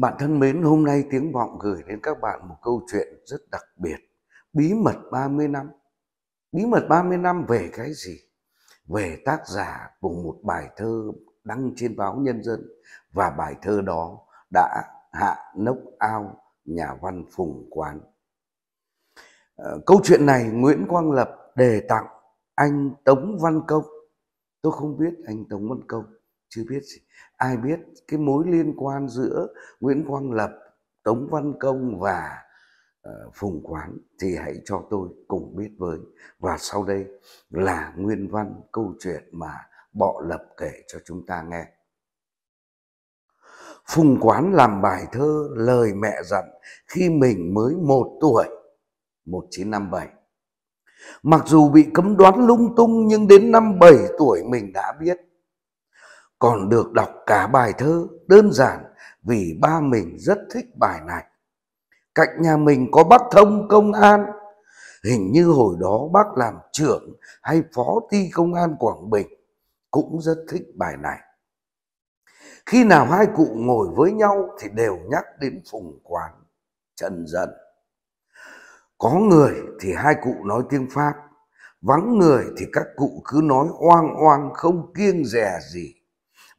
Bạn thân mến, hôm nay Tiếng Vọng gửi đến các bạn một câu chuyện rất đặc biệt. Bí mật 30 năm. Bí mật 30 năm về cái gì? Về tác giả của một bài thơ đăng trên báo Nhân dân và bài thơ đó đã hạ nốc ao nhà văn Phùng Quán. Ờ, câu chuyện này Nguyễn Quang Lập đề tặng anh Tống Văn Công. Tôi không biết anh Tống Văn Công chưa biết gì. ai biết cái mối liên quan giữa Nguyễn Quang Lập, Tống Văn Công và uh, Phùng Quán thì hãy cho tôi cùng biết với và sau đây là nguyên văn câu chuyện mà Bọ Lập kể cho chúng ta nghe. Phùng Quán làm bài thơ lời mẹ dặn khi mình mới một tuổi, 1957. Mặc dù bị cấm đoán lung tung nhưng đến năm 7 tuổi mình đã biết còn được đọc cả bài thơ đơn giản vì ba mình rất thích bài này. Cạnh nhà mình có bác thông công an, hình như hồi đó bác làm trưởng hay phó ty công an Quảng Bình, cũng rất thích bài này. Khi nào hai cụ ngồi với nhau thì đều nhắc đến Phùng Quán, Trần Dần. Có người thì hai cụ nói tiếng Pháp, vắng người thì các cụ cứ nói oang oang không kiêng dè gì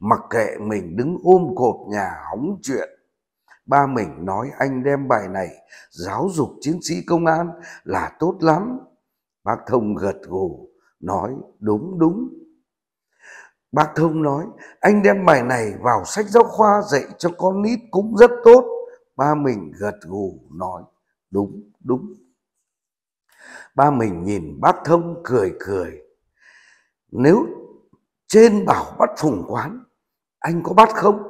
mặc kệ mình đứng ôm cột nhà hóng chuyện ba mình nói anh đem bài này giáo dục chiến sĩ công an là tốt lắm bác thông gật gù nói đúng đúng bác thông nói anh đem bài này vào sách giáo khoa dạy cho con nít cũng rất tốt ba mình gật gù nói đúng đúng ba mình nhìn bác thông cười cười nếu trên bảo bắt phùng quán anh có bắt không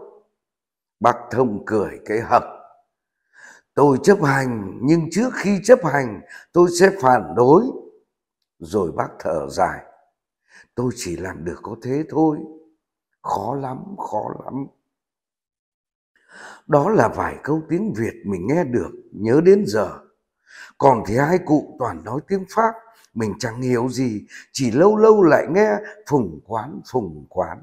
bác thông cười cái hậm. tôi chấp hành nhưng trước khi chấp hành tôi sẽ phản đối rồi bác thở dài tôi chỉ làm được có thế thôi khó lắm khó lắm đó là vài câu tiếng việt mình nghe được nhớ đến giờ còn thì hai cụ toàn nói tiếng pháp mình chẳng hiểu gì chỉ lâu lâu lại nghe phùng quán phùng quán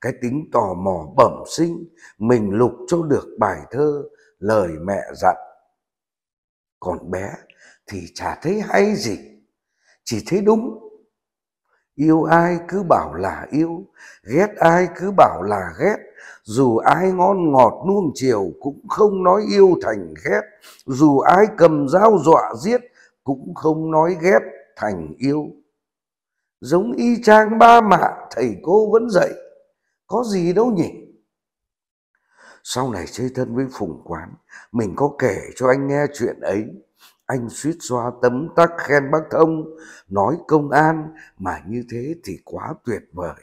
cái tính tò mò bẩm sinh mình lục cho được bài thơ lời mẹ dặn còn bé thì chả thấy hay gì chỉ thấy đúng yêu ai cứ bảo là yêu ghét ai cứ bảo là ghét dù ai ngon ngọt nuông chiều cũng không nói yêu thành ghét dù ai cầm dao dọa giết cũng không nói ghét thành yêu giống y chang ba mạ thầy cô vẫn dạy có gì đâu nhỉ sau này chơi thân với phùng quán mình có kể cho anh nghe chuyện ấy anh suýt xoa tấm tắc khen bác thông nói công an mà như thế thì quá tuyệt vời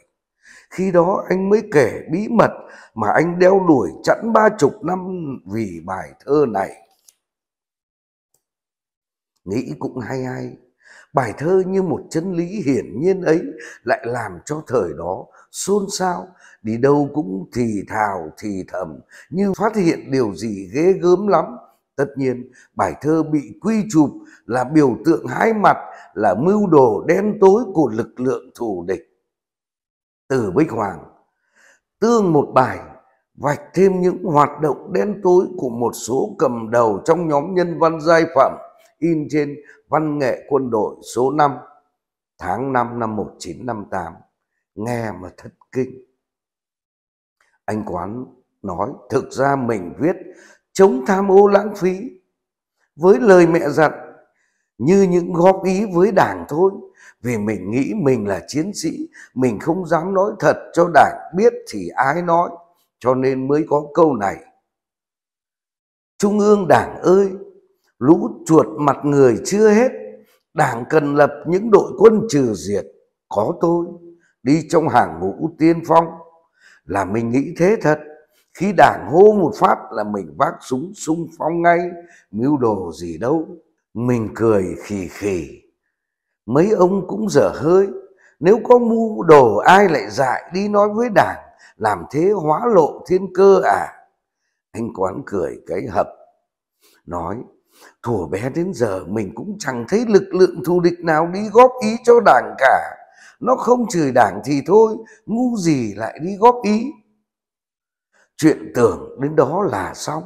khi đó anh mới kể bí mật mà anh đeo đuổi chẵn ba chục năm vì bài thơ này nghĩ cũng hay hay Bài thơ như một chân lý hiển nhiên ấy lại làm cho thời đó xôn xao, đi đâu cũng thì thào thì thầm, như phát hiện điều gì ghê gớm lắm. Tất nhiên, bài thơ bị quy chụp là biểu tượng hai mặt, là mưu đồ đen tối của lực lượng thù địch. Từ Bích Hoàng, tương một bài vạch thêm những hoạt động đen tối của một số cầm đầu trong nhóm nhân văn giai phẩm in trên văn nghệ quân đội số 5 tháng 5 năm 1958. Nghe mà thất kinh. Anh Quán nói thực ra mình viết chống tham ô lãng phí với lời mẹ dặn như những góp ý với đảng thôi vì mình nghĩ mình là chiến sĩ mình không dám nói thật cho đảng biết thì ai nói cho nên mới có câu này trung ương đảng ơi lũ chuột mặt người chưa hết đảng cần lập những đội quân trừ diệt có tôi đi trong hàng ngũ tiên phong là mình nghĩ thế thật khi đảng hô một phát là mình vác súng sung phong ngay mưu đồ gì đâu mình cười khì khì mấy ông cũng dở hơi nếu có mưu đồ ai lại dại đi nói với đảng làm thế hóa lộ thiên cơ à anh quán cười cái hập nói thuở bé đến giờ mình cũng chẳng thấy lực lượng thù địch nào đi góp ý cho đảng cả nó không chửi đảng thì thôi ngu gì lại đi góp ý chuyện tưởng đến đó là xong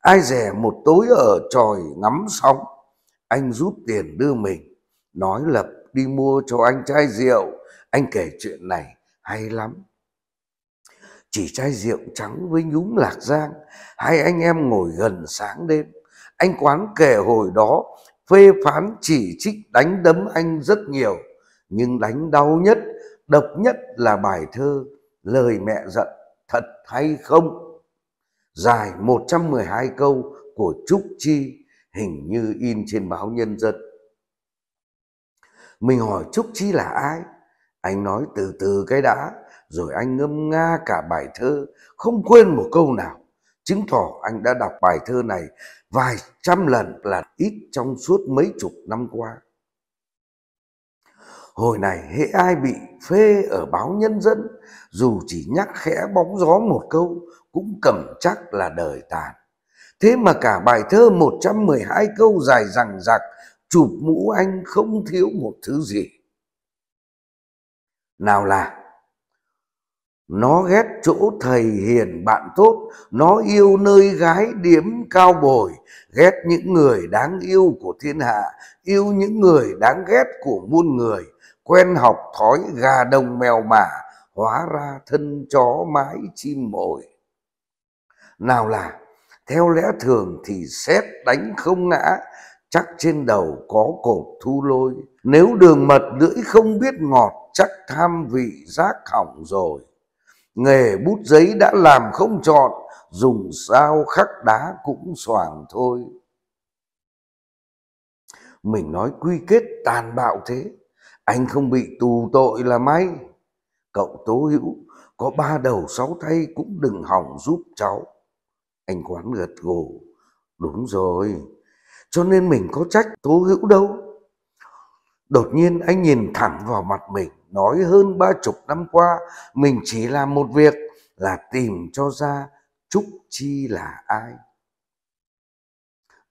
ai dè một tối ở tròi ngắm sóng anh rút tiền đưa mình nói lập đi mua cho anh chai rượu anh kể chuyện này hay lắm chỉ chai rượu trắng với nhúm lạc giang hai anh em ngồi gần sáng đêm anh Quán kể hồi đó phê phán chỉ trích đánh đấm anh rất nhiều, nhưng đánh đau nhất, độc nhất là bài thơ Lời mẹ giận thật hay không? Dài 112 câu của Trúc Chi hình như in trên báo Nhân dân. Mình hỏi Trúc Chi là ai? Anh nói từ từ cái đã, rồi anh ngâm nga cả bài thơ, không quên một câu nào chứng tỏ anh đã đọc bài thơ này vài trăm lần là ít trong suốt mấy chục năm qua. Hồi này hễ ai bị phê ở báo nhân dân, dù chỉ nhắc khẽ bóng gió một câu, cũng cầm chắc là đời tàn. Thế mà cả bài thơ 112 câu dài rằng rạc, chụp mũ anh không thiếu một thứ gì. Nào là nó ghét chỗ thầy hiền bạn tốt, nó yêu nơi gái điếm cao bồi, ghét những người đáng yêu của thiên hạ, yêu những người đáng ghét của muôn người, quen học thói gà đồng mèo mả, hóa ra thân chó mái chim mồi. Nào là, theo lẽ thường thì xét đánh không ngã, chắc trên đầu có cột thu lôi, nếu đường mật lưỡi không biết ngọt chắc tham vị giác hỏng rồi nghề bút giấy đã làm không chọn dùng sao khắc đá cũng soàng thôi mình nói quy kết tàn bạo thế anh không bị tù tội là may cậu tố hữu có ba đầu sáu tay cũng đừng hỏng giúp cháu anh quán gật gù đúng rồi cho nên mình có trách tố hữu đâu Đột nhiên anh nhìn thẳng vào mặt mình, nói hơn ba chục năm qua, mình chỉ làm một việc là tìm cho ra Trúc Chi là ai.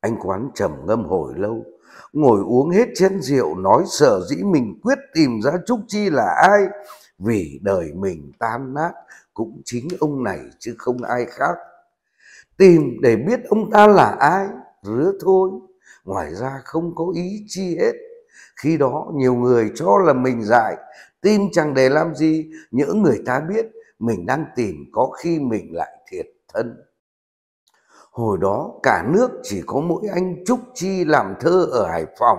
Anh quán trầm ngâm hồi lâu, ngồi uống hết chén rượu nói sở dĩ mình quyết tìm ra Trúc Chi là ai, vì đời mình tan nát cũng chính ông này chứ không ai khác. Tìm để biết ông ta là ai, rứa thôi, ngoài ra không có ý chi hết khi đó nhiều người cho là mình dại, tin chẳng để làm gì, những người ta biết mình đang tìm có khi mình lại thiệt thân. Hồi đó cả nước chỉ có mỗi anh Trúc Chi làm thơ ở Hải Phòng.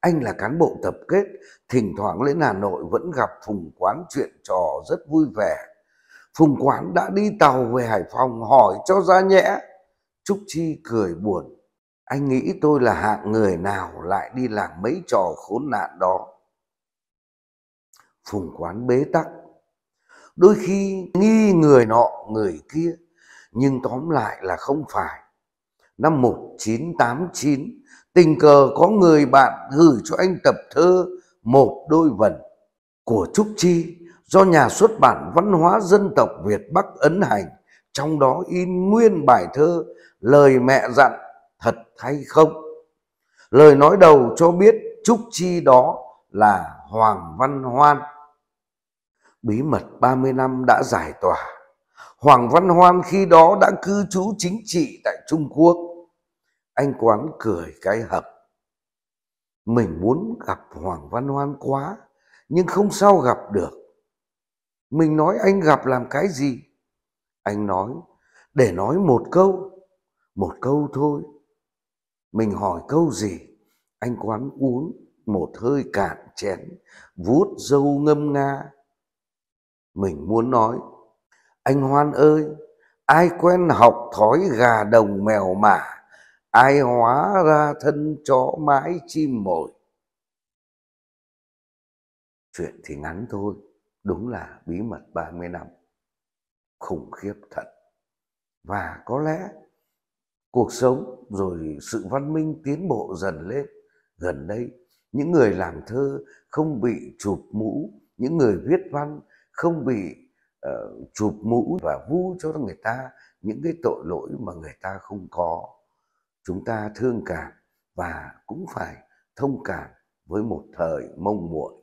Anh là cán bộ tập kết, thỉnh thoảng lên Hà Nội vẫn gặp Phùng Quán chuyện trò rất vui vẻ. Phùng Quán đã đi tàu về Hải Phòng hỏi cho ra nhẽ. Trúc Chi cười buồn anh nghĩ tôi là hạng người nào lại đi làm mấy trò khốn nạn đó phùng quán bế tắc đôi khi nghi người nọ người kia nhưng tóm lại là không phải năm 1989 tình cờ có người bạn gửi cho anh tập thơ một đôi vần của Trúc Chi do nhà xuất bản văn hóa dân tộc Việt Bắc ấn hành trong đó in nguyên bài thơ lời mẹ dặn thật hay không lời nói đầu cho biết trúc chi đó là hoàng văn hoan bí mật 30 năm đã giải tỏa hoàng văn hoan khi đó đã cư trú chính trị tại trung quốc anh quán cười cái hập mình muốn gặp hoàng văn hoan quá nhưng không sao gặp được mình nói anh gặp làm cái gì anh nói để nói một câu một câu thôi mình hỏi câu gì? Anh quán uống một hơi cạn chén, vuốt dâu ngâm nga. Mình muốn nói, anh Hoan ơi, ai quen học thói gà đồng mèo mả, ai hóa ra thân chó mái chim mồi. Chuyện thì ngắn thôi, đúng là bí mật 30 năm. Khủng khiếp thật. Và có lẽ cuộc sống rồi sự văn minh tiến bộ dần lên gần đây những người làm thơ không bị chụp mũ những người viết văn không bị uh, chụp mũ và vu cho người ta những cái tội lỗi mà người ta không có chúng ta thương cảm và cũng phải thông cảm với một thời mông muội